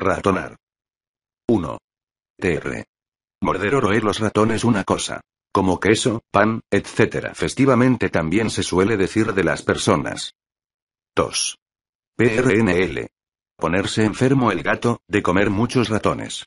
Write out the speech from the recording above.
Ratonar. 1. TR. Morder o roer los ratones una cosa. Como queso, pan, etc. Festivamente también se suele decir de las personas. 2. PRNL. Ponerse enfermo el gato, de comer muchos ratones.